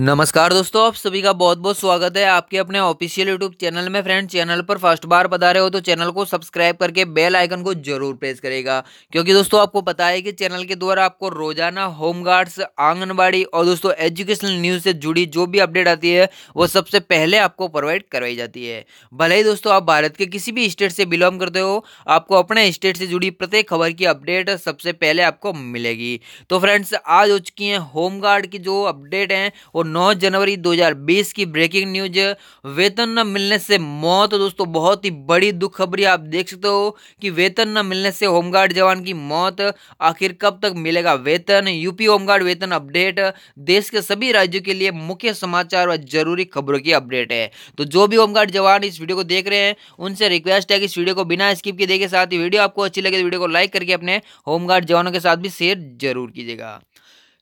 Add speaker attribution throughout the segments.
Speaker 1: नमस्कार दोस्तों आप सभी का बहुत बहुत स्वागत है आपके अपने ऑफिशियल यूट्यूब चैनल में फ्रेंड चैनल पर फर्स्ट बार बता रहे हो तो चैनल को सब्सक्राइब करके बेल आइकन को जरूर प्रेस करेगा क्योंकि दोस्तों आपको पता है कि चैनल के द्वारा आपको रोजाना होमगार्ड्स आंगनबाड़ी और दोस्तों एजुकेशनल न्यूज से जुड़ी जो भी अपडेट आती है वो सबसे पहले आपको प्रोवाइड करवाई जाती है भले ही दोस्तों आप भारत के किसी भी स्टेट से बिलोंग करते हो आपको अपने स्टेट से जुड़ी प्रत्येक खबर की अपडेट सबसे पहले आपको मिलेगी तो फ्रेंड्स आज हो चुकी है होमगार्ड की जो अपडेट है और और 9 जनवरी 2020 की ब्रेकिंग न्यूज वेतन न मिलने से मौत दोस्तों बहुत ही बड़ी दुख खबरी आप देख सकते हो कि वेतन न मिलने से होमगार्ड जवान की मौत आखिर कब तक मिलेगा वेतन यूपी होमगार्ड वेतन अपडेट देश के सभी राज्यों के लिए मुख्य समाचार और जरूरी खबरों की अपडेट है तो जो भी होमगार्ड जवान इस वीडियो को देख रहे हैं उनसे रिक्वेस्ट है कि इस वीडियो को बिना स्किप के देखे साथ ही वीडियो आपको अच्छी लगे तो वीडियो को लाइक करके अपने होमगार्ड जवानों के साथ भी शेयर जरूर कीजिएगा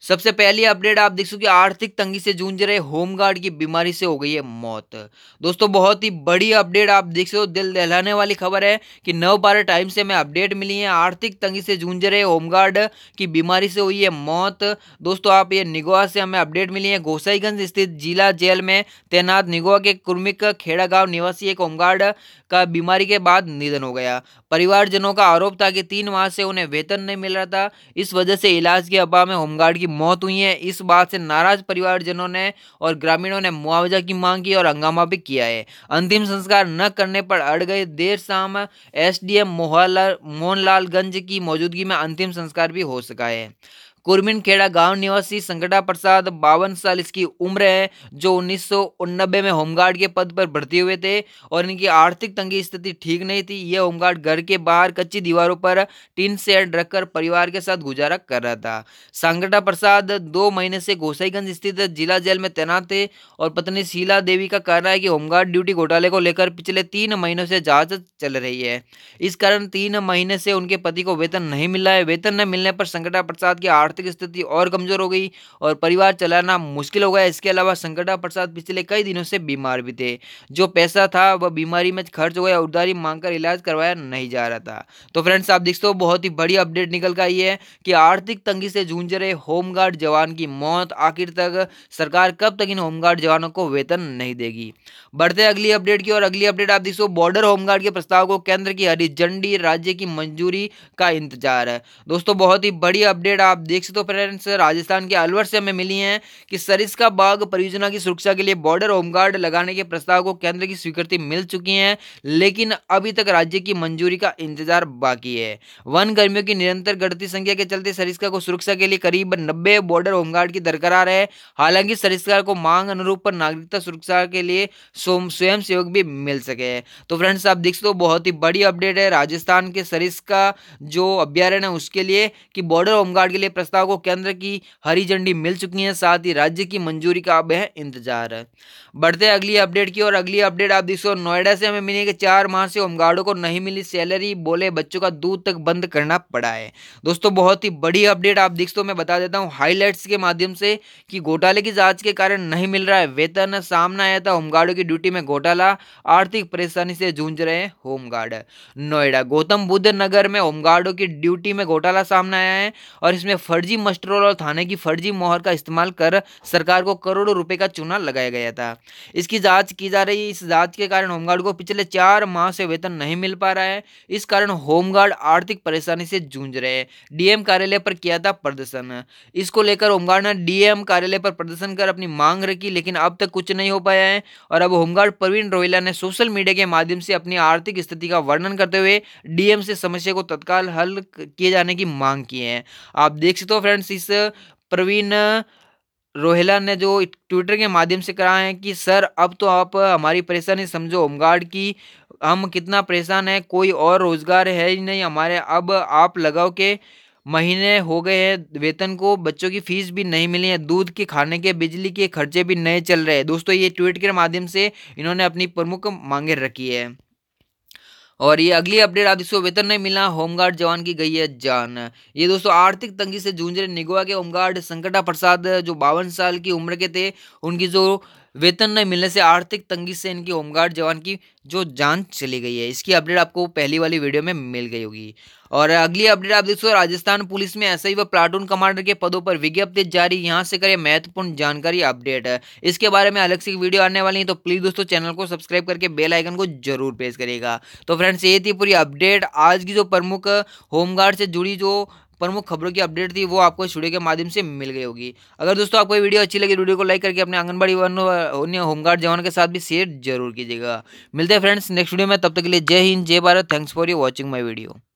Speaker 1: सबसे पहली अपडेट आप देख सकते आर्थिक तंगी से जूझ रहे होमगार्ड की बीमारी से हो गई है मौत दोस्तों बहुत ही बड़ी अपडेट आप देख सकते हो दिल दहलाने वाली खबर है कि नव भारत टाइम्स से हमें अपडेट मिली है आर्थिक तंगी से जूझ रहे होमगार्ड की बीमारी से हुई है मौत दोस्तों आप ये निगोवा से हमें अपडेट मिली है गोसाईगंज स्थित जिला जेल में तैनात निगोवा के कुर्मिक खेड़ा गांव निवासी एक होमगार्ड का बीमारी के बाद निधन हो गया परिवारजनों का आरोप था कि तीन माह से उन्हें वेतन नहीं मिल रहा था इस वजह से इलाज के अभाव में होमगार्ड की मौत हुई है इस बात से नाराज परिवारजनों ने और ग्रामीणों ने मुआवजा की मांग की और हंगामा भी किया है अंतिम संस्कार न करने पर अड़ गए देर शाम एसडीएम मोहनलालगंज की मौजूदगी में अंतिम संस्कार भी हो सका है खेड़ा गांव निवासी संकटा प्रसाद बावन साल इसकी उम्र है जो उन्नीस में होमगार्ड के पद पर भर्ती हुए थे और इनकी आर्थिक तंगी स्थिति ठीक नहीं थी यह होमगार्ड घर के बाहर कच्ची दीवारों पर टीन सेड रखकर परिवार के साथ गुजारा कर रहा था संकटा प्रसाद दो महीने से गोसाईगंज स्थित जिला जेल में तैनात थे और पत्नी शीला देवी का कहना है कि होमगार्ड ड्यूटी घोटाले को लेकर पिछले तीन महीनों से जांच चल रही है इस कारण तीन महीने से उनके पति को वेतन नहीं मिला है वेतन न मिलने पर संकटा प्रसाद की आर्थिक आर्थिक स्थिति और कमजोर हो गई और परिवार चलाना मुश्किल हो गया इसके अलावा संकटा प्रसाद पिछले कई दिनों से बीमार भी थे जो पैसा था वह बीमारी में खर्च हो गया उधारी मांगकर इलाज करवाया नहीं जा रहा था तो फ्रेंड्स आप देखते हो बहुत ही बड़ी अपडेट निकल कर आई है कि आर्थिक तंगी से जूझ रहे होमगार्ड जवान की मौत आखिर तक सरकार कब तक इन होमगार्ड जवानों को वेतन नहीं देगी बढ़ते अगली अपडेट की और अगली अपडेट आप देखो बॉर्डर होमगार्ड के प्रस्ताव को केंद्र की हरी झंडी राज्य की मंजूरी का इंतजार है दोस्तों बहुत ही बड़ी अपडेट आप देख देख सकते हो फ्रेंड्स राजस्थान के अलवर से हमें मिली है कि सरिस्का बाग परियोजना की सुरक्षा के लिए बॉर्डर होमगार्ड लगाने के प्रस्ताव को केंद्र की स्वीकृति मिल चुकी है लेकिन अभी तक राज्य की मंजूरी का इंतजार बाकी है वन कर्मियों की निरंतर बढ़ती संख्या के चलते सरिस्का को सुरक्षा के लिए करीब नब्बे बॉर्डर होमगार्ड की दरकरार है हालांकि सरिस्का को मांग अनुरूप पर नागरिकता सुरक्षा के लिए स्वयं सेवक भी मिल सके तो फ्रेंड्स आप देख सकते हो बहुत ही बड़ी अपडेट है राजस्थान के सरिस्का जो अभ्यारण्य है उसके लिए कि बॉर्डर होमगार्ड के लिए प्रस्ताव प्रस्ताव को केंद्र की हरी झंडी मिल चुकी है साथ ही राज्य की मंजूरी का अब है इंतजार है बढ़ते अगली अपडेट की और अगली अपडेट आप देखो नोएडा से हमें मिली कि चार माह से होमगार्डो को नहीं मिली सैलरी बोले बच्चों का दूध तक बंद करना पड़ा है दोस्तों बहुत ही बड़ी अपडेट आप देख सो मैं बता देता हूँ हाईलाइट्स के माध्यम से कि घोटाले की जांच के कारण नहीं मिल रहा है वेतन सामना आया था होमगार्डो की ड्यूटी में घोटाला आर्थिक परेशानी से जूझ रहे हैं होमगार्ड नोएडा गौतम बुद्ध नगर में होमगार्डो की ड्यूटी में घोटाला सामने आया है और इसमें फर्ज फर्जी मस्टरोल और थाने की फर्जी मोहर का इस्तेमाल कर सरकार को करोड़ों रुपए का चूना लगाया गया था इसकी जांच की जा रही इस जांच के कारण होमगार्ड को पिछले चार माह से वेतन नहीं मिल पा रहा है इस कारण होमगार्ड आर्थिक परेशानी से जूझ रहे डीएम कार्यालय पर किया था प्रदर्शन इसको लेकर होमगार्ड ने डीएम कार्यालय पर प्रदर्शन कर अपनी मांग रखी लेकिन अब तक कुछ नहीं हो पाया है और अब होमगार्ड प्रवीण रोहिला ने सोशल मीडिया के माध्यम से अपनी आर्थिक स्थिति का वर्णन करते हुए डीएम से समस्या को तत्काल हल किए जाने की मांग की है आप देख सकते तो फ्रेंड्स इस प्रवीण रोहिला ने जो ट्विटर के माध्यम से कहा है कि सर अब तो आप हमारी परेशानी समझो होमगार्ड की हम कितना परेशान है कोई और रोज़गार है ही नहीं हमारे अब आप लगाओ के महीने हो गए हैं वेतन को बच्चों की फीस भी नहीं मिली है दूध के खाने के बिजली के खर्चे भी नए चल रहे हैं दोस्तों ये ट्वीट के माध्यम से इन्होंने अपनी प्रमुख मांगें रखी है और ये अगली अपडेट आप इसको वेतन नहीं मिला होमगार्ड जवान की गई है जान ये दोस्तों आर्थिक तंगी से जूझ रहे निगोवा के होमगार्ड संकटा प्रसाद जो बावन साल की उम्र के थे उनकी जो वेतन न मिलने से आर्थिक तंगी से इनकी होमगार्ड जवान की जो जान चली गई है इसकी अपडेट आपको पहली वाली वीडियो में मिल गई होगी और अगली अपडेट आप देख सकते हो राजस्थान पुलिस में एसआई व प्लाटून कमांडर के पदों पर विज्ञप्ति जारी यहां से करें महत्वपूर्ण जानकारी अपडेट है इसके बारे में अलग से वीडियो आने वाली है तो प्लीज़ दोस्तों चैनल को सब्सक्राइब करके बेल आइकन को जरूर प्रेस करेगा तो फ्रेंड्स ये थी पूरी अपडेट आज की जो प्रमुख होमगार्ड से जुड़ी जो प्रमुख खबरों की अपडेट थी वो आपको इस वीडियो के माध्यम से मिल गई होगी अगर दोस्तों आपको वीडियो अच्छी लगी वीडियो को लाइक करके अपने आंगनबाड़ी अन्य होमगार्ड जवान के साथ भी शेयर जरूर कीजिएगा मिलते हैं फ्रेंड्स नेक्स्ट वीडियो में तब तक के लिए जय हिंद जय Bharat thanks for you watching my video